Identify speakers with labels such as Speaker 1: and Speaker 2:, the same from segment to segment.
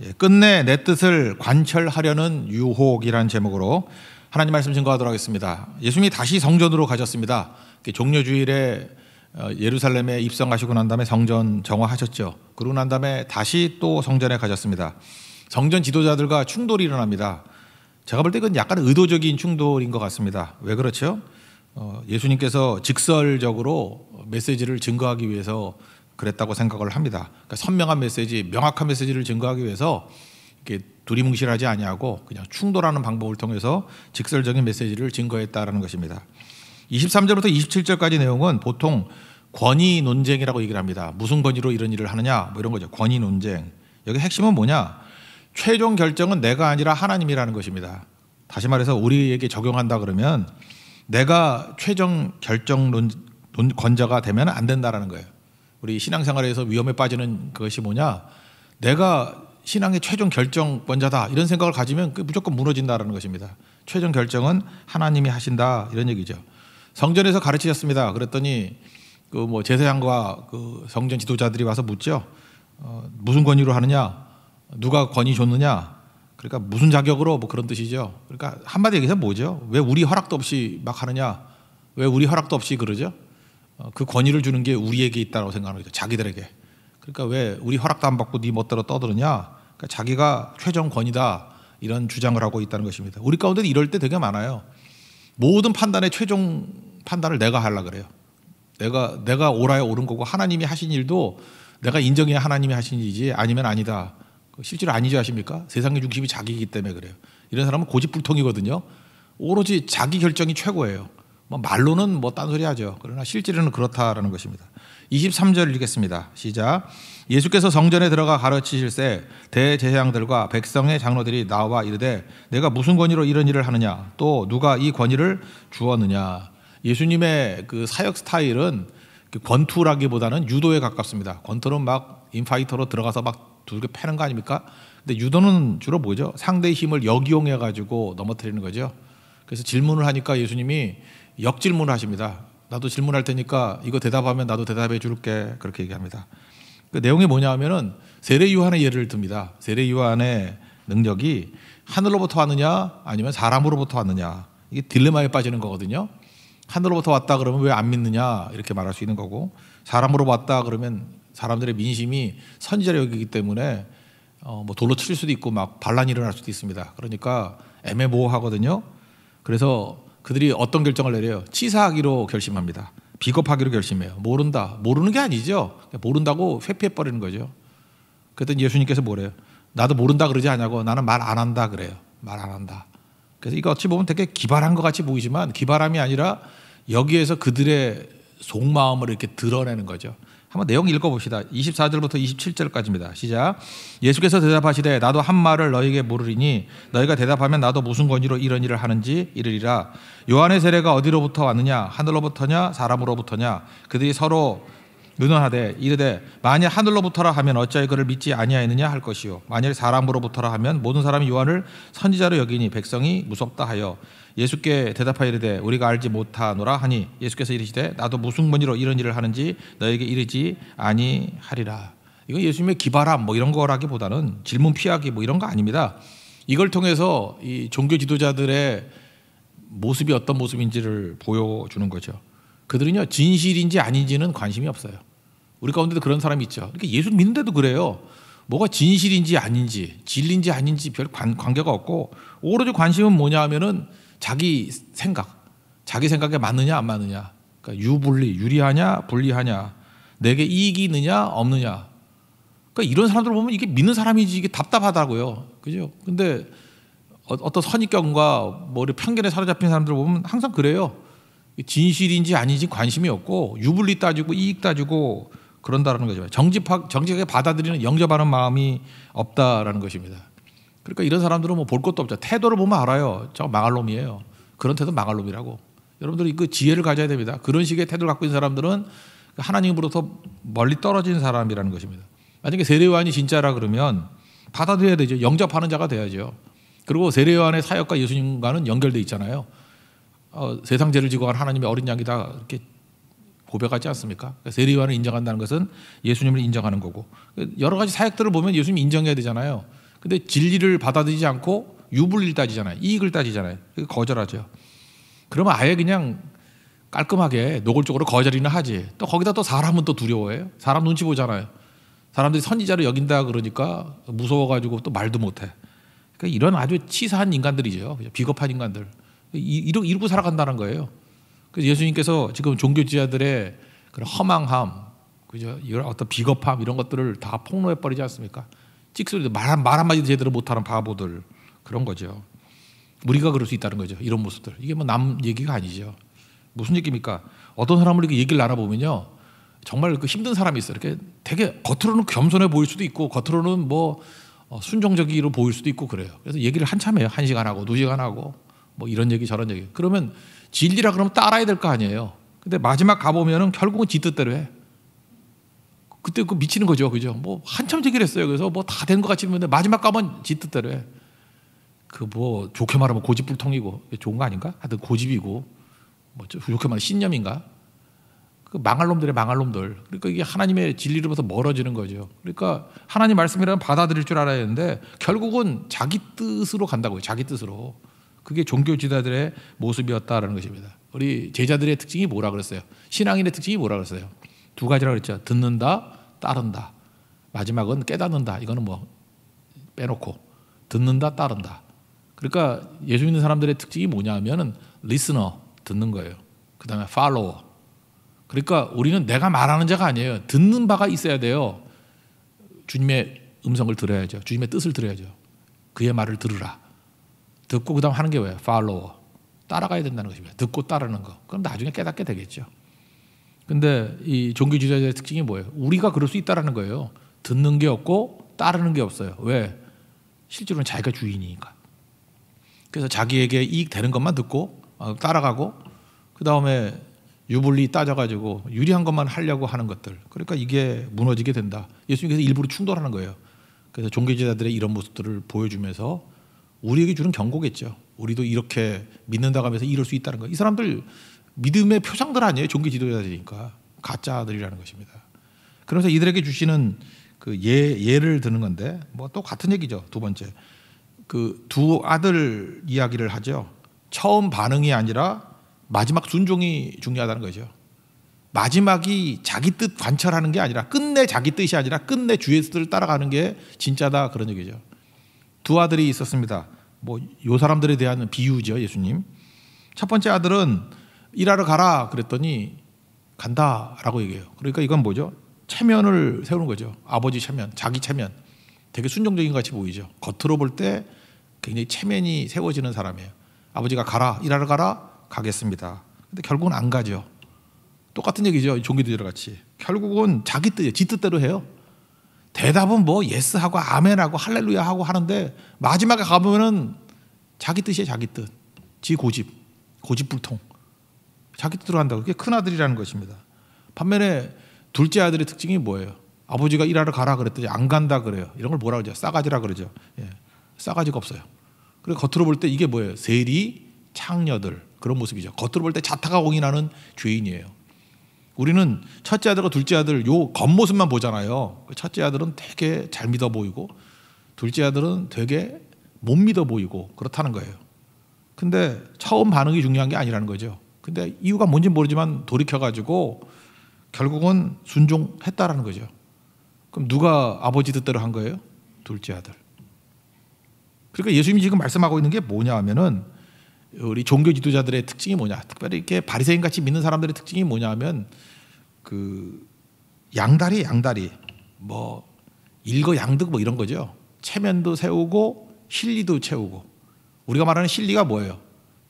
Speaker 1: 예, 끝내 내 뜻을 관철하려는 유혹이라는 제목으로 하나님 말씀 증거하도록 하겠습니다. 예수님이 다시 성전으로 가셨습니다. 종료 주일에 어, 예루살렘에 입성하시고 난 다음에 성전 정화하셨죠. 그러고 난 다음에 다시 또 성전에 가셨습니다. 성전 지도자들과 충돌이 일어납니다. 제가 볼때 그건 약간 의도적인 충돌인 것 같습니다. 왜 그렇죠? 어, 예수님께서 직설적으로 메시지를 증거하기 위해서 그랬다고 생각을 합니다. 그러니까 선명한 메시지, 명확한 메시지를 증거하기 위해서 이렇게 두리뭉실하지 아니하고 그냥 충돌하는 방법을 통해서 직설적인 메시지를 증거했다라는 것입니다. 23절부터 27절까지 내용은 보통 권위 논쟁이라고 얘기를 합니다. 무슨 권위로 이런 일을 하느냐 뭐 이런 거죠. 권위 논쟁. 여기 핵심은 뭐냐? 최종 결정은 내가 아니라 하나님이라는 것입니다. 다시 말해서 우리에게 적용한다 그러면 내가 최종 결정 론, 론 권자가 되면 안 된다라는 거예요. 우리 신앙생활에서 위험에 빠지는 것이 뭐냐? 내가 신앙의 최종 결정권자다 이런 생각을 가지면 무조건 무너진다라는 것입니다. 최종 결정은 하나님이 하신다 이런 얘기죠. 성전에서 가르치셨습니다. 그랬더니 그 뭐 제사장과 그 성전 지도자들이 와서 묻죠. 어, 무슨 권위로 하느냐? 누가 권위 줬느냐? 그러니까 무슨 자격으로 뭐 그런 뜻이죠. 그러니까 한마디 얘기해서 뭐죠? 왜 우리 허락도 없이 막 하느냐? 왜 우리 허락도 없이 그러죠? 어, 그 권위를 주는 게 우리에게 있다고 생각합니다. 자기들에게. 그러니까 왜 우리 허락도 안 받고 네 멋대로 떠들느냐 그러니까 자기가 최종 권위다 이런 주장을 하고 있다는 것입니다. 우리 가운데 이럴 때 되게 많아요. 모든 판단의 최종 판단을 내가 하려 그래요. 내가 내가 옳아야 옳은 거고 하나님이 하신 일도 내가 인정해야 하나님이 하신 일이지 아니면 아니다. 그 실제로 아니지 아십니까? 세상의 중심이 자기이기 때문에 그래요. 이런 사람은 고집불통이거든요. 오로지 자기 결정이 최고예요. 뭐 말로는 뭐 딴소리 하죠. 그러나 실제로는 그렇다라는 것입니다. 23절 읽겠습니다. 시작. 예수께서 성전에 들어가 가르치실때 대제사장들과 백성의 장로들이 나와 이르되 내가 무슨 권위로 이런 일을 하느냐 또 누가 이 권위를 주었느냐. 예수님의 그 사역 스타일은 그 권투라기보다는 유도에 가깝습니다. 권투는 막 인파이터로 들어가서 막 두들겨 패는 거 아닙니까? 근데 유도는 주로 뭐죠? 상대의 힘을 역이용해 가지고 넘어뜨리는 거죠. 그래서 질문을 하니까 예수님이 역질문을 하십니다. 나도 질문할 테니까 이거 대답하면 나도 대답해 줄게. 그렇게 얘기합니다. 그 내용이 뭐냐 하면은 세례 요한의 예를 듭니다. 세례 요한의 능력이 하늘로부터 왔느냐 아니면 사람으로부터 왔느냐. 이게 딜레마에 빠지는 거거든요. 하늘로부터 왔다 그러면 왜 안 믿느냐 이렇게 말할 수 있는 거고 사람으로 왔다 그러면 사람들의 민심이 선지자를 여기기 때문에 어뭐 돌로 칠 수도 있고 막 반란이 일어날 수도 있습니다. 그러니까 애매모호하거든요. 그래서 그들이 어떤 결정을 내려요? 치사하기로 결심합니다. 비겁하기로 결심해요. 모른다. 모르는 게 아니죠. 모른다고 회피해 버리는 거죠. 그랬더니 예수님께서 뭐래요? 나도 모른다 그러지 않냐고 나는 말 안 한다 그래요. 말 안 한다. 그래서 이거 어찌 보면 되게 기발한 것 같이 보이지만 기발함이 아니라 여기에서 그들의 속마음을 이렇게 드러내는 거죠. 한번 내용 읽어봅시다. 24절부터 27절까지입니다. 시작. 예수께서 대답하시되 나도 한 말을 너희에게 물으리니 너희가 대답하면 나도 무슨 권위로 이런 일을 하는지 이르리라. 요한의 세례가 어디로부터 왔느냐? 하늘로부터냐? 사람으로부터냐? 그들이 서로 유언하되 이르되 만일 하늘로부터라 하면 어찌하여 그를 믿지 아니하였느냐 할 것이요 만일 사람으로부터라 하면 모든 사람이 요한을 선지자로 여기니 백성이 무섭다 하여 예수께 대답하여 이르되 우리가 알지 못하노라 하니 예수께서 이르시되 나도 무슨 권위로 이런 일을 하는지 너에게 이르지 아니하리라 이건 예수님의 기발함 뭐 이런 거라기보다는 질문 피하기 뭐 이런 거 아닙니다 이걸 통해서 이 종교 지도자들의 모습이 어떤 모습인지를 보여주는 거죠. 그들은요 진실인지 아닌지는 관심이 없어요. 우리 가운데도 그런 사람이 있죠. 그러니까 예수 믿는데도 그래요. 뭐가 진실인지 아닌지 진리인지 아닌지 별 관, 관계가 없고 오로지 관심은 뭐냐 하면은 자기 생각, 자기 생각에 맞느냐 안 맞느냐, 그러니까 유불리 유리하냐 불리하냐, 내게 이익이 있느냐 없느냐. 그러니까 이런 사람들 보면 이게 믿는 사람이지 이게 답답하다고요, 그죠? 근데 어, 어떤 선입견과 머리 편견에 사로잡힌 사람들 보면 항상 그래요. 진실인지 아닌지 관심이 없고 유불리 따지고 이익 따지고 그런다라는 거죠. 정직하, 정직하게 받아들이는 영접하는 마음이 없다라는 것입니다. 그러니까 이런 사람들은 뭐 볼 것도 없죠. 태도를 보면 알아요. 저 망할 놈이에요. 그런 태도 망할 놈이라고. 여러분들이 그 지혜를 가져야 됩니다. 그런 식의 태도를 갖고 있는 사람들은 그 하나님으로부터 멀리 떨어진 사람이라는 것입니다. 만약에 세례요한이 진짜라 그러면 받아들여야 되죠. 영접하는 자가 돼야죠. 그리고 세례요한의 사역과 예수님과는 연결돼 있잖아요. 어, 세상 죄를 지고 간 하나님의 어린 양이다 이렇게 고백하지 않습니까? 그러니까 세리와를 인정한다는 것은 예수님을 인정하는 거고 여러 가지 사역들을 보면 예수님 인정해야 되잖아요. 근데 진리를 받아들이지 않고 유불리를 따지잖아요. 이익을 따지잖아요. 거절하죠. 그러면 아예 그냥 깔끔하게 노골적으로 거절이나 하지. 또 거기다 또 사람은 또 두려워해요. 사람 눈치 보잖아요. 사람들이 선지자로 여긴다 그러니까 무서워가지고 또 말도 못해. 그러니까 이런 아주 치사한 인간들이죠. 비겁한 인간들. 이러고 살아간다는 거예요. 그래서 예수님께서 지금 종교 지자들의 그런 허망함, 그죠? 이런 어떤 비겁함 이런 것들을 다 폭로해 버리지 않습니까? 찍소리도 말, 말 한마디도 제대로 못하는 바보들 그런 거죠. 우리가 그럴 수 있다는 거죠. 이런 모습들. 이게 뭐 남 얘기가 아니죠. 무슨 얘기입니까? 어떤 사람을 이렇게 얘기를 나눠보면요. 정말 그 힘든 사람이 있어요. 이렇게 되게 겉으로는 겸손해 보일 수도 있고 겉으로는 뭐 어, 순종적이로 보일 수도 있고 그래요. 그래서 얘기를 한참 해요. 한 시간 하고 두 시간 하고 뭐 이런 얘기 저런 얘기. 그러면 진리라 그러면 따라야 될 거 아니에요. 근데 마지막 가보면은 결국은 지 뜻대로 해. 그때 그 미치는 거죠. 그죠? 뭐 한참 제기를 했어요. 그래서 뭐 다 된 것 같이 했는데 마지막 가면 지 뜻대로 해. 그 뭐 좋게 말하면 고집불통이고 좋은 거 아닌가? 하여튼 고집이고 뭐 좋게 말하면 신념인가? 그 망할 놈들의 망할 놈들. 그러니까 이게 하나님의 진리로부터 멀어지는 거죠. 그러니까 하나님 말씀이라면 받아들일 줄 알아야 되는데 결국은 자기 뜻으로 간다고요. 자기 뜻으로. 그게 종교 지도자들의 모습이었다라는 것입니다. 우리 제자들의 특징이 뭐라 그랬어요? 신앙인의 특징이 뭐라 그랬어요? 두가지라 그랬죠. 듣는다, 따른다. 마지막은 깨닫는다. 이거는 뭐 빼놓고 듣는다, 따른다. 그러니까 예수 믿는 사람들의 특징이 뭐냐면은 리스너 듣는 거예요. 그다음에 팔로워. 그러니까 우리는 내가 말하는 자가 아니에요. 듣는 바가 있어야 돼요. 주님의 음성을 들어야죠. 주님의 뜻을 들어야죠. 그의 말을 들으라. 듣고 그 다음 하는 게 왜? f o l 따라가야 된다는 것입니다. 듣고 따르는 거. 그럼 나중에 깨닫게 되겠죠. 근데 이 종교 지도자의 특징이 뭐예요? 우리가 그럴 수 있다라는 거예요. 듣는 게 없고 따르는 게 없어요. 왜? 실제로는 자기가 주인이니까. 그래서 자기에게 이익 되는 것만 듣고 어, 따라가고 그 다음에 유불리 따져가지고 유리한 것만 하려고 하는 것들. 그러니까 이게 무너지게 된다. 예수님께서 일부러 충돌하는 거예요. 그래서 종교 지도자들의 이런 모습들을 보여주면서 우리에게 주는 경고겠죠. 우리도 이렇게 믿는다고 하면서 이럴 수 있다는 거. 이 사람들 믿음의 표상들 아니에요. 종교 지도자들이니까 가짜들이라는 것입니다. 그러면서 이들에게 주시는 그 예, 예를 드는 건데 뭐 또 같은 얘기죠. 두 번째. 그 두 아들 이야기를 하죠. 처음 반응이 아니라 마지막 순종이 중요하다는 거죠. 마지막이 자기 뜻 관철하는 게 아니라 끝내 자기 뜻이 아니라 끝내 주의 뜻을 따라가는 게 진짜다 그런 얘기죠. 두 아들이 있었습니다. 뭐요 사람들에 대한 비유죠, 예수님. 첫 번째 아들은 일하러 가라 그랬더니 간다라고 얘기해요. 그러니까 이건 뭐죠? 체면을 세우는 거죠. 아버지 체면, 자기 체면. 되게 순종적인 같이 보이죠. 겉으로 볼 때 굉장히 체면이 세워지는 사람이에요. 아버지가 가라, 일하러 가라, 가겠습니다. 근데 결국은 안 가죠. 똑같은 얘기죠. 종교들이 같이. 결국은 자기 뜻, 이에요지 뜻대로 해요. 대답은 뭐 예스하고 아멘하고 할렐루야하고 하는데 마지막에 가보면은 자기 뜻이에요 자기 뜻. 지 고집, 고집불통. 자기 뜻으로 한다고. 그게 큰아들이라는 것입니다. 반면에 둘째 아들의 특징이 뭐예요? 아버지가 일하러 가라 그랬더니 안 간다 그래요. 이런 걸 뭐라 그러죠? 싸가지라 그러죠. 예. 싸가지가 없어요. 그리고 겉으로 볼 때 이게 뭐예요? 세리, 창녀들 그런 모습이죠. 겉으로 볼 때 자타가 공인하는 죄인이에요. 우리는 첫째 아들과 둘째 아들 요 겉모습만 보잖아요. 첫째 아들은 되게 잘 믿어 보이고 둘째 아들은 되게 못 믿어 보이고 그렇다는 거예요. 근데 처음 반응이 중요한 게 아니라는 거죠. 근데 이유가 뭔지 모르지만 돌이켜 가지고 결국은 순종했다라는 거죠. 그럼 누가 아버지 뜻대로 한 거예요? 둘째 아들. 그러니까 예수님이 지금 말씀하고 있는 게 뭐냐 하면은 우리 종교 지도자들의 특징이 뭐냐? 특별히 이렇게 바리새인 같이 믿는 사람들의 특징이 뭐냐면 그 양다리 양다리 뭐 일거양득 뭐 이런 거죠. 체면도 세우고 실리도 채우고 우리가 말하는 실리가 뭐예요?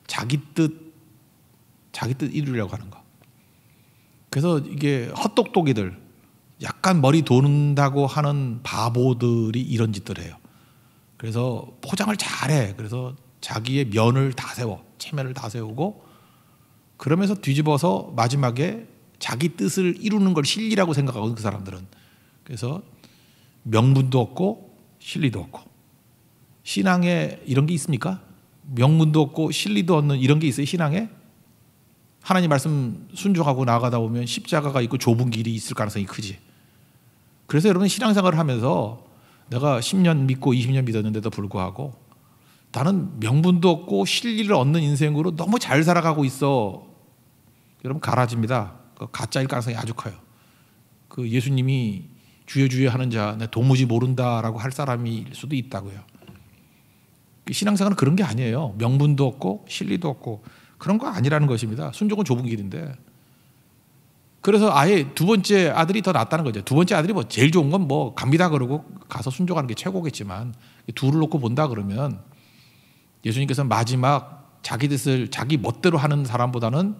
Speaker 1: 자기 뜻 자기 뜻 이루려고 하는 거. 그래서 이게 헛똑똑이들 약간 머리 도는다고 하는 바보들이 이런 짓들 해요. 그래서 포장을 잘해. 그래서 자기의 면을 다 세워 체면을 다 세우고 그러면서 뒤집어서 마지막에 자기 뜻을 이루는 걸 실리라고 생각하고그 사람들은 그래서 명분도 없고 실리도 없고 신앙에 이런 게 있습니까? 명분도 없고 실리도 없는 이런 게 있어요 신앙에? 하나님 말씀 순종하고 나가다 보면 십자가가 있고 좁은 길이 있을 가능성이 크지 그래서 여러분 신앙생활을 하면서 내가 10년 믿고 20년 믿었는데도 불구하고 나는 명분도 없고 실리를 얻는 인생으로 너무 잘 살아가고 있어. 여러분 가라집니다. 그 가짜일 가능성이 아주 커요. 그 예수님이 주여 주여 하는 자, 내 도무지 모른다라고 할 사람일 수도 있다고요. 그 신앙생활은 그런 게 아니에요. 명분도 없고 실리도 없고 그런 거 아니라는 것입니다. 순종은 좁은 길인데. 그래서 아예 두 번째 아들이 더 낫다는 거죠. 두 번째 아들이 뭐 제일 좋은 건 뭐 갑니다 그러고 가서 순종하는 게 최고겠지만 둘을 놓고 본다 그러면 예수님께서 는 마지막 자기 뜻을 자기 멋대로 하는 사람보다는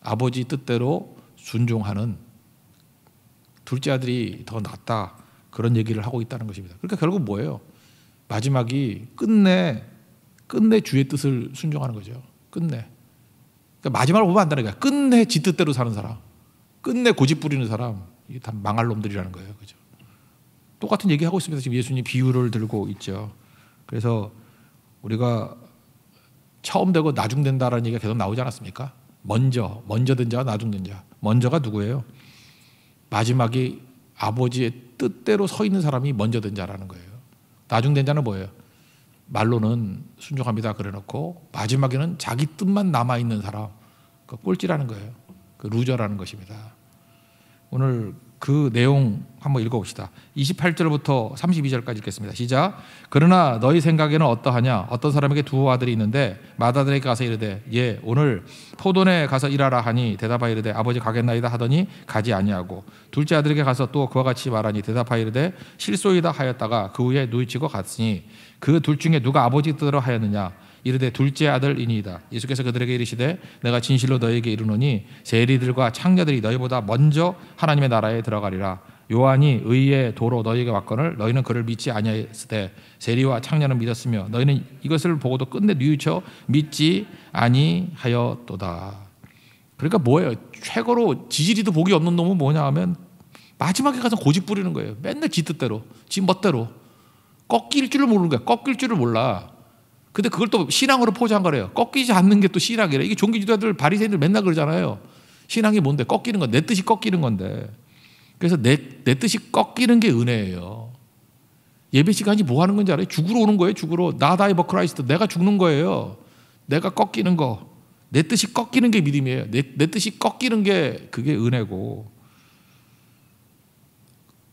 Speaker 1: 아버지 뜻대로 순종하는 둘째 아들이 더 낫다 그런 얘기를 하고 있다는 것입니다. 그러니까 결국 뭐예요? 마지막이 끝내 끝내 주의 뜻을 순종하는 거죠. 끝내. 그러니까 마지막을 보면 안다는 거야. 끝내 지 뜻대로 사는 사람, 끝내 고집 부리는 사람, 이게 다 망할 놈들이라는 거예요. 그죠? 똑같은 얘기하고 있습니다. 지금 예수님 비유를 들고 있죠. 그래서 우리가 처음 되고 나중 된다라는 얘기가 계속 나오지 않았습니까? 먼저, 먼저 된 자와 나중 된 자. 먼저가 누구예요? 마지막이 아버지의 뜻대로 서 있는 사람이 먼저 된 자라는 거예요. 나중 된 자는 뭐예요? 말로는 순종합니다 그래놓고 마지막에는 자기 뜻만 남아 있는 사람, 그 꼴찌라는 거예요. 그 루저라는 것입니다. 오늘 그 내용 한번 읽어봅시다. 28절부터 32절까지 읽겠습니다. 시작. 그러나 너희 생각에는 어떠하냐? 어떤 사람에게 두 아들이 있는데 마다들에게 가서 이르되 예 오늘 포돈에 가서 일하라 하니 대답하여 이르되 아버지 가겠나이다 하더니 가지 아니하고 둘째 아들에게 가서 또 그와 같이 말하니 대답하여 이르되 실소이다 하였다가 그 후에 누이치고 갔으니 그 둘 중에 누가 아버지 뜻대로 하였느냐? 이르되 둘째 아들이니이다. 예수께서 그들에게 이르시되 내가 진실로 너희에게 이르노니 세리들과 창녀들이 너희보다 먼저 하나님의 나라에 들어가리라. 요한이 의의 도로 너희에게 왔거늘 너희는 그를 믿지 아니하였으되 세리와 창녀는 믿었으며 너희는 이것을 보고도 끝내 뉘우쳐 믿지 아니하였도다. 그러니까 뭐예요? 최고로 지지리도 복이 없는 놈은 뭐냐 하면 마지막에 가서 고집 부리는 거예요. 맨날 지 뜻대로, 지 멋대로. 꺾일 줄을 모르는 거야. 꺾일 줄을 몰라. 근데 그걸 또 신앙으로 포장 거래요. 꺾이지 않는 게 또 신앙이래. 이게 종교지도자들 바리새인들 맨날 그러잖아요. 신앙이 뭔데? 꺾이는 건 내 뜻이 꺾이는 건데. 그래서 내, 내 뜻이 꺾이는 게 은혜예요. 예배 시간이 뭐 하는 건지 알아요? 죽으러 오는 거예요. 죽으러 나다이 버 크라이스트. 내가 죽는 거예요. 내가 꺾이는 거. 내 뜻이 꺾이는 게 믿음이에요. 내, 내 뜻이 꺾이는 게 그게 은혜고.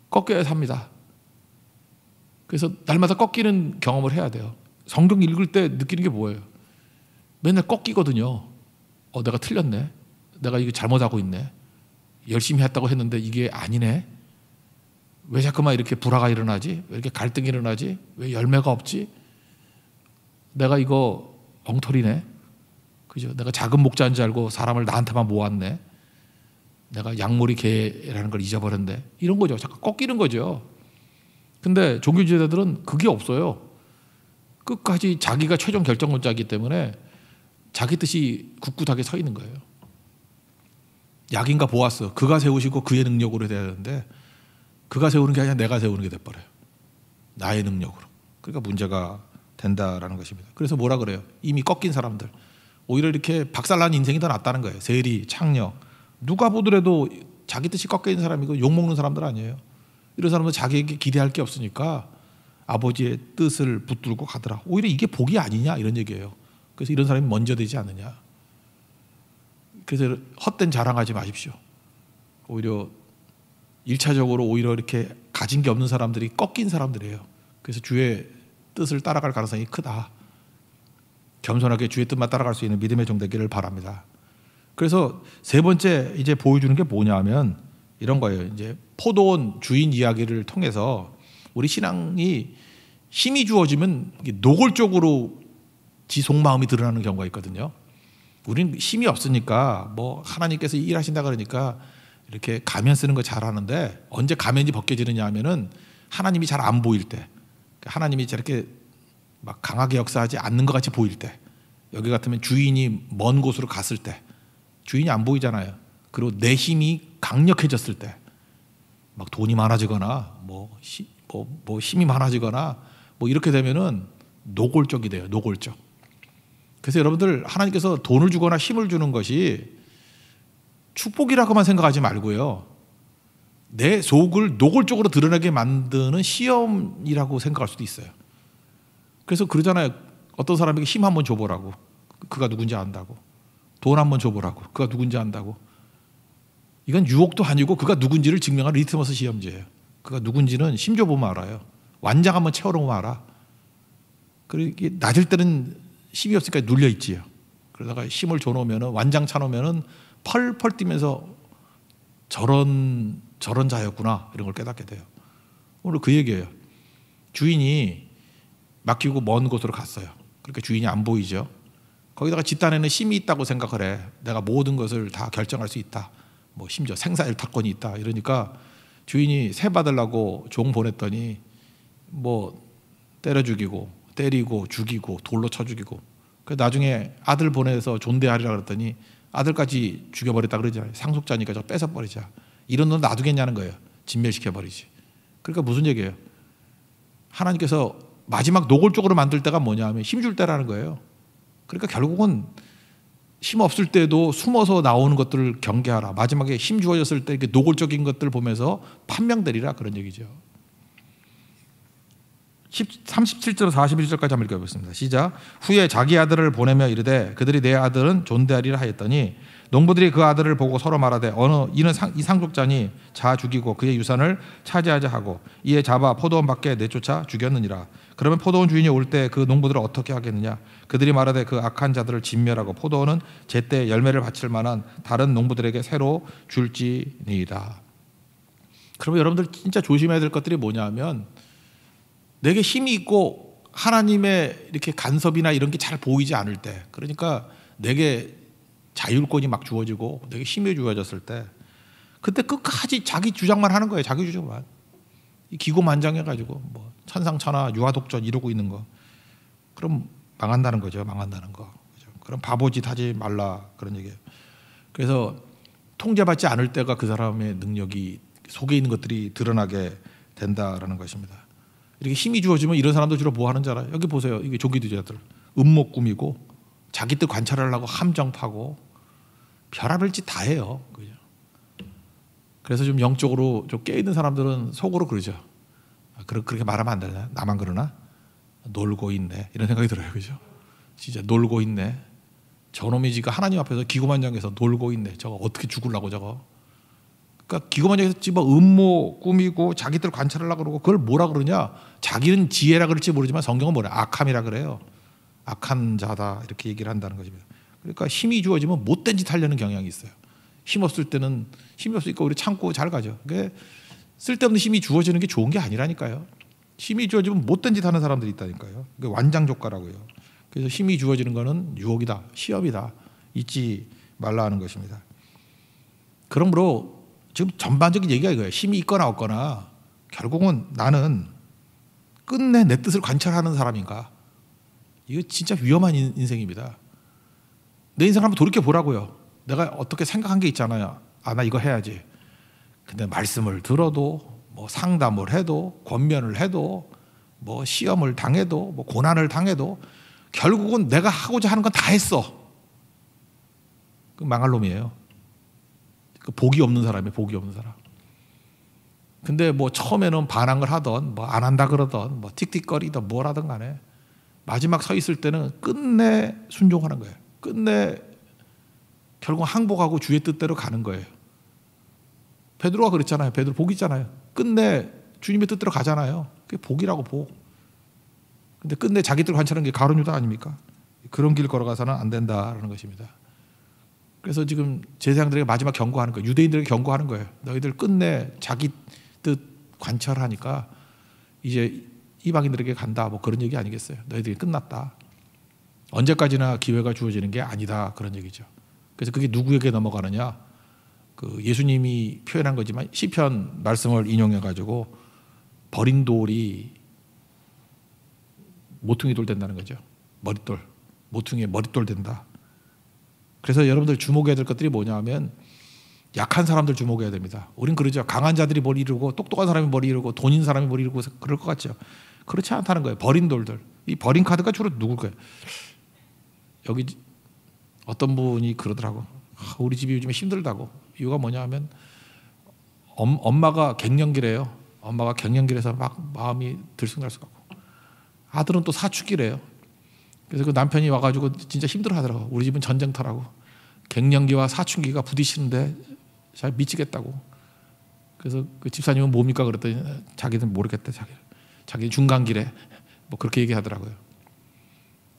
Speaker 1: 꺾여야 삽니다. 그래서 날마다 꺾이는 경험을 해야 돼요. 성경 읽을 때 느끼는 게 뭐예요? 맨날 꺾이거든요. 어, 내가 틀렸네. 내가 이거 잘못하고 있네. 열심히 했다고 했는데 이게 아니네. 왜 자꾸만 이렇게 불화가 일어나지? 왜 이렇게 갈등이 일어나지? 왜 열매가 없지? 내가 이거 엉터리네. 그죠? 내가 작은 목자인 줄 알고 사람을 나한테만 모았네. 내가 양모리 개라는 걸 잊어버렸네. 이런 거죠. 자꾸 꺾이는 거죠. 근데 종교지도자들은 그게 없어요. 끝까지 자기가 최종 결정권자이기 때문에 자기 뜻이 굳굳하게 서 있는 거예요. 약인가 보았어. 그가 세우시고 그의 능력으로 돼야 되는데 그가 세우는 게 아니라 내가 세우는 게 돼버려요. 나의 능력으로. 그러니까 문제가 된다라는 것입니다. 그래서 뭐라 그래요? 이미 꺾인 사람들. 오히려 이렇게 박살난 인생이 더 낫다는 거예요. 세리, 창녀. 누가 보더라도 자기 뜻이 꺾여 있는 사람이고 욕먹는 사람들 아니에요. 이런 사람은 자기에게 기대할 게 없으니까 아버지의 뜻을 붙들고 가더라. 오히려 이게 복이 아니냐 이런 얘기예요. 그래서 이런 사람이 먼저 되지 않느냐. 그래서 헛된 자랑하지 마십시오. 오히려 일차적으로 오히려 이렇게 가진 게 없는 사람들이 꺾인 사람들이에요. 그래서 주의 뜻을 따라갈 가능성이 크다. 겸손하게 주의 뜻만 따라갈 수 있는 믿음의 종되기를 바랍니다. 그래서 세 번째 이제 보여주는 게 뭐냐면 이런 거예요. 이제 포도원 주인 이야기를 통해서 우리 신앙이 힘이 주어지면 노골적으로 지 속마음이 드러나는 경우가 있거든요. 우리는 힘이 없으니까 뭐 하나님께서 일하신다 그러니까 이렇게 가면 쓰는 거 잘하는데 언제 가면이 벗겨지느냐 하면은 하나님이 잘 안 보일 때 하나님이 저렇게 막 강하게 역사하지 않는 것 같이 보일 때 여기 같으면 주인이 먼 곳으로 갔을 때 주인이 안 보이잖아요. 그리고 내 힘이 강력해졌을 때막 돈이 많아지거나 뭐 뭐, 뭐 힘이 많아지거나 뭐 이렇게 되면은 노골적이 돼요. 노골적. 그래서 여러분들 하나님께서 돈을 주거나 힘을 주는 것이 축복이라고만 생각하지 말고요. 내 속을 노골적으로 드러내게 만드는 시험이라고 생각할 수도 있어요. 그래서 그러잖아요. 어떤 사람에게 힘 한번 줘보라고. 그가 누군지 안다고. 돈 한번 줘보라고. 그가 누군지 안다고. 이건 유혹도 아니고 그가 누군지를 증명한 리트머스 시험제예요. 그가 누군지는 심지어 보면 알아요. 완장 한번 채우러 오면 알아. 그리고 낮을 때는 힘이 없으니까 눌려 있지요. 그러다가 힘을 줘놓으면 완장 차놓으면 펄펄 뛰면서 저런 저런 자였구나 이런 걸 깨닫게 돼요. 오늘 그 얘기예요. 주인이 맡기고 먼 곳으로 갔어요. 그러니까 주인이 안 보이죠. 거기다가 집단에는 힘이 있다고 생각을 해. 내가 모든 것을 다 결정할 수 있다. 뭐 심지어 생사 일탈권이 있다. 이러니까 주인이 새 받으려고 종 보냈더니 뭐 때려 죽이고 때리고 죽이고 돌로 쳐 죽이고 그 나중에 아들 보내서 존대하리라 그랬더니 아들까지 죽여버렸다 그러잖아요 상속자니까 저 뺏어 버리자 이런 놈 놔두겠냐는 거예요 진멸시켜 버리지 그러니까 무슨 얘기예요 하나님께서 마지막 노골적으로 만들 때가 뭐냐 하면 힘줄 때라는 거예요 그러니까 결국은 힘 없을 때도 숨어서 나오는 것들을 경계하라. 마지막에 힘 주어졌을 때 이렇게 노골적인 것들을 보면서 판명되리라 그런 얘기죠. 37절 41절까지 한번 읽어보겠습니다. 시작. 후에 자기 아들을 보내며 이르되 그들이 내 아들은 존대하리라 하였더니 농부들이 그 아들을 보고 서로 말하되 어느 이는 상, 이 상속자니 자 죽이고 그의 유산을 차지하자 하고 이에 잡아 포도원 밖에 내쫓아 죽였느니라. 그러면 포도원 주인이 올 때 그 농부들을 어떻게 하겠느냐? 그들이 말하되 그 악한 자들을 진멸하고 포도원은 제때 열매를 바칠 만한 다른 농부들에게 새로 줄지니이다. 그러면 여러분들 진짜 조심해야 될 것들이 뭐냐면 내게 힘이 있고 하나님의 이렇게 간섭이나 이런 게 잘 보이지 않을 때, 그러니까 내게 자율권이 막 주어지고 내게 힘이 주어졌을 때, 그때 끝까지 자기 주장만 하는 거예요. 자기 주장만. 기고만장해가지고 뭐천상천하 유아독전 이러고 있는 거 그럼 망한다는 거죠. 망한다는 거. 그죠? 그럼 바보짓 하지 말라 그런 얘기예요. 그래서 통제받지 않을 때가 그 사람의 능력이 속에 있는 것들이 드러나게 된다라는 것입니다. 이렇게 힘이 주어지면 이런 사람들 주로 뭐 하는 줄 알아요? 여기 보세요. 이게 조기두자들. 음모 꾸미고 자기 뜻 관찰하려고 함정 파고 별아별 짓다 해요. 그죠? 그래서 좀 영적으로 좀 깨있는 사람들은 속으로 그러죠. 아, 그렇게 말하면 안 되나? 나만 그러나? 놀고 있네. 이런 생각이 들어요. 그죠? 진짜 놀고 있네. 저놈이 지금 하나님 앞에서 기고만장해서 놀고 있네. 저거 어떻게 죽을라고 저거. 그러니까 기고만장해서 집어 음모 꾸미고 자기들 관찰하려고 그러고 그걸 뭐라 그러냐? 자기는 지혜라 그럴지 모르지만 성경은 뭐래? 악함이라 그래요. 악한 자다. 이렇게 얘기를 한다는 것입 그러니까 힘이 주어지면 못된 짓 하려는 경향이 있어요. 힘없을 때는 힘이 없으니까 우리 참고 잘 가죠. 그게 쓸데없는 힘이 주어지는 게 좋은 게 아니라니까요. 힘이 주어지면 못된 짓 하는 사람들이 있다니까요. 그게 완장조가라고요. 그래서 힘이 주어지는 것은 유혹이다, 시험이다. 잊지 말라 하는 것입니다. 그러므로 지금 전반적인 얘기가 이거예요. 힘이 있거나 없거나 결국은 나는 끝내 내 뜻을 관찰하는 사람인가. 이거 진짜 위험한 인생입니다. 내 인생 한번 돌이켜 보라고요. 내가 어떻게 생각한 게 있잖아요. 아, 나 이거 해야지. 근데 말씀을 들어도, 뭐 상담을 해도, 권면을 해도, 뭐 시험을 당해도, 뭐 고난을 당해도, 결국은 내가 하고자 하는 건 다 했어. 그 망할 놈이에요. 그 복이 없는 사람이에요, 복이 없는 사람. 근데 뭐 처음에는 반항을 하던, 뭐 안 한다 그러던, 뭐 틱틱거리던, 뭘 하든 간에 마지막 서 있을 때는 끝내 순종하는 거예요. 끝내 결국 항복하고 주의 뜻대로 가는 거예요. 베드로가 그랬잖아요. 베드로 복이잖아요. 끝내 주님의 뜻대로 가잖아요. 그게 복이라고 복. 근데 끝내 자기 뜻 관찰하는 게 가론유다 아닙니까? 그런 길 걸어가서는 안 된다라는 것입니다. 그래서 지금 제사장들에게 마지막 경고하는 거예요. 유대인들에게 경고하는 거예요. 너희들 끝내 자기 뜻 관찰하니까 이제 이방인들에게 간다. 뭐 그런 얘기 아니겠어요. 너희들이 끝났다. 언제까지나 기회가 주어지는 게 아니다. 그런 얘기죠. 그래서 그게 누구에게 넘어가느냐? 그 예수님이 표현한 거지만 시편 말씀을 인용해 가지고 버린 돌이 모퉁이 돌 된다는 거죠. 머릿돌. 모퉁이에 머릿돌 된다. 그래서 여러분들 주목해야 될 것들이 뭐냐면 약한 사람들 주목해야 됩니다. 우린 그러죠. 강한 자들이 머 이루고 똑똑한 사람이 머 이루고 돈인 사람이 머 이루고 그럴 것 같죠. 그렇지 않다는 거예요. 버린 돌들. 이 버린 카드가 주로 누굴까요? 여기 어떤 분이 그러더라고. 아, 우리 집이 요즘에 힘들다고. 이유가 뭐냐 하면 엄, 엄마가 갱년기래요. 엄마가 갱년기라서 막 마음이 들쑥날쑥하고 아들은 또 사춘기래요. 그래서 그 남편이 와가지고 진짜 힘들어하더라고. 우리 집은 전쟁터라고. 갱년기와 사춘기가 부딪히는데 잘 미치겠다고. 그래서 그 집사님은 뭡니까 그랬더니 자기는 모르겠대 자기. 는 자기 중간기래. 뭐 그렇게 얘기하더라고요.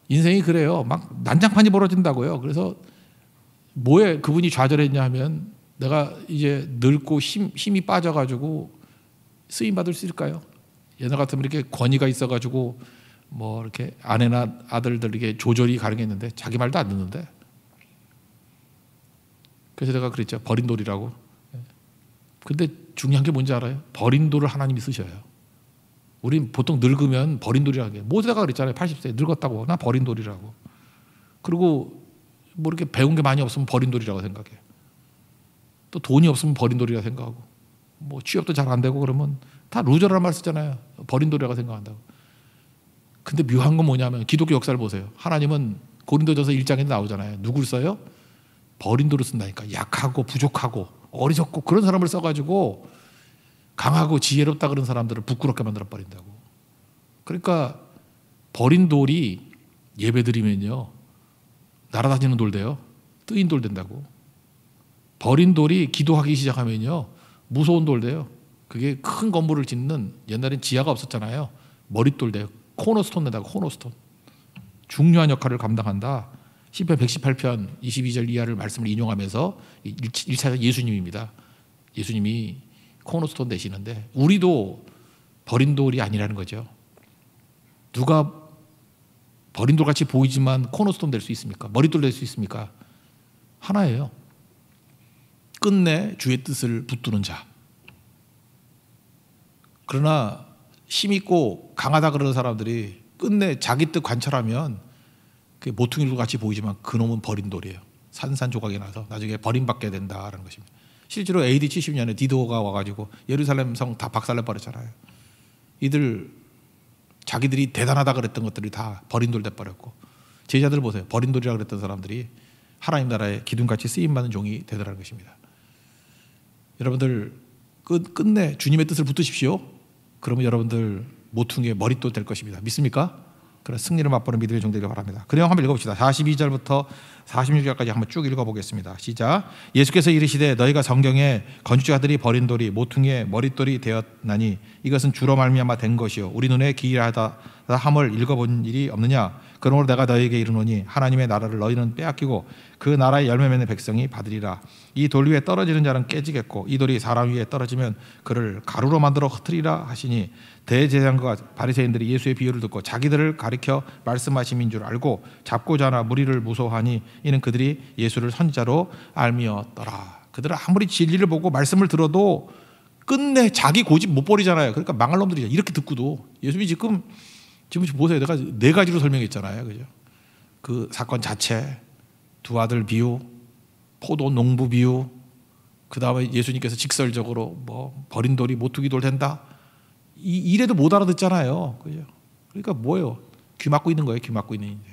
Speaker 1: 인생이 그래요. 막 난장판이 벌어진다고요. 그래서 뭐에 그분이 좌절했냐 하면 내가 이제 늙고 힘, 힘이 빠져가지고 쓰임 받을 수 있을까요? 옛날 같으면 이렇게 권위가 있어가지고 뭐 이렇게 아내나 아들들에게 조절이 가능했는데 자기 말도 안 듣는데 그래서 내가 그랬죠 버린 돌이라고 예. 근데 중요한 게 뭔지 알아요? 버린 돌을 하나님이 쓰셔요 우린 보통 늙으면 버린 돌이라고 해 모세가 그랬잖아요. 80세 늙었다고. 나 버린 돌이라고. 그리고 뭐 이렇게 배운 게 많이 없으면 버린 돌이라고 생각해또 돈이 없으면 버린 돌이라 생각하고 뭐 취업도 잘 안 되고 그러면 다 루저라는 말 쓰잖아요. 버린 돌이라고 생각한다고. 근데 묘한 건 뭐냐면 기독교 역사를 보세요. 하나님은 고린도전서 1장에 나오잖아요. 누굴 써요? 버린 돌을 쓴다니까. 약하고 부족하고 어리석고 그런 사람을 써가지고 강하고 지혜롭다 그런 사람들을 부끄럽게 만들어 버린다고. 그러니까 버린 돌이 예배드리면요. 날아다니는 돌 돼요. 뜨인 돌 된다고. 버린 돌이 기도하기 시작하면요. 무서운 돌 돼요. 그게 큰 건물을 짓는 옛날엔 지하가 없었잖아요. 머릿돌 돼요. 코너스톤 된다고 코너스톤. 중요한 역할을 감당한다. 10편 118편 22절 이하를 말씀을 인용하면서 1차 예수님입니다. 예수님이 코너스톤 되시는데 우리도 버린 돌이 아니라는 거죠. 누가 버린 돌같이 보이지만 코너스톤 될 수 있습니까? 머리돌 될 수 있습니까? 하나예요. 끝내 주의 뜻을 붙드는 자. 그러나 힘 있고 강하다 그러는 사람들이 끝내 자기 뜻 관철하면 그 모퉁이로 같이 보이지만 그놈은 버린 돌이에요. 산산조각이 나서 나중에 버림받게 된다라는 것입니다. 실제로 AD 70년에 디도가 와가지고 예루살렘 성 다 박살내 버렸잖아요. 이들 자기들이 대단하다 그랬던 것들이 다 버린 돌돼 버렸고 제자들 보세요. 버린 돌이라 그랬던 사람들이 하나님 나라의 기둥같이 쓰임받는 종이 되더라는 것입니다. 여러분들 끝, 끝내 주님의 뜻을 붙드십시오. 그러면 여러분들 모퉁이에 머리도 될 것입니다. 믿습니까? 그런 승리를 맛보는 믿음의 종들이길 바랍니다. 그내 한번 읽어봅시다. 42절부터 46절까지 한번 쭉 읽어보겠습니다. 시작. 예수께서 이르시되 너희가 성경에 건축자들이 버린 돌이 모퉁이의 머릿돌이 되었나니 이것은 주로 말미암아 된 것이요 우리 눈에 기이하다 함을 읽어본 일이 없느냐 그러므로 내가 너희에게 이르노니 하나님의 나라를 너희는 빼앗기고 그 나라의 열매 맺는 백성이 받으리라 이 돌 위에 떨어지는 자는 깨지겠고 이 돌이 사람 위에 떨어지면 그를 가루로 만들어 흩트리라 하시니 대제사장과 바리새인들이 예수의 비유를 듣고 자기들을 가리켜 말씀하심인 줄 알고 잡고자나 무리를 무서워하니 이는 그들이 예수를 선지자로 알미었더라. 그들은 아무리 진리를 보고 말씀을 들어도 끝내 자기 고집 못 버리잖아요. 그러니까 망할 놈들이죠. 이렇게 듣고도 예수님이 지금 지금 보세요. 내가 네 가지로 설명했잖아요. 그죠? 그 사건 자체, 두 아들 비유, 포도 농부 비유, 그 다음에 예수님께서 직설적으로 뭐 버린 돌이 모퉁이 돌 된다. 이, 이래도 못 알아듣잖아요. 그죠? 그러니까 뭐예요? 귀 막고 있는 거예요. 귀 막고 있는 인생.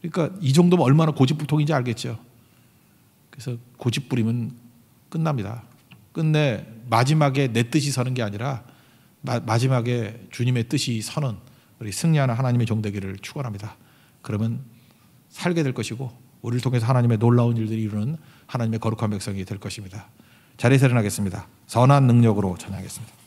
Speaker 1: 그러니까 이 정도면 얼마나 고집불통인지 알겠죠. 그래서 고집 부리면 끝납니다. 끝내 마지막에 내 뜻이 서는 게 아니라 마, 지막에 주님의 뜻이 서는 우리 승리하는 하나님의 종되기를 축원합니다. 그러면 살게 될 것이고 우리를 통해서 하나님의 놀라운 일들이 이루는 하나님의 거룩한 백성이 될 것입니다. 자리에서 일어나겠습니다. 선한 능력으로 전하겠습니다.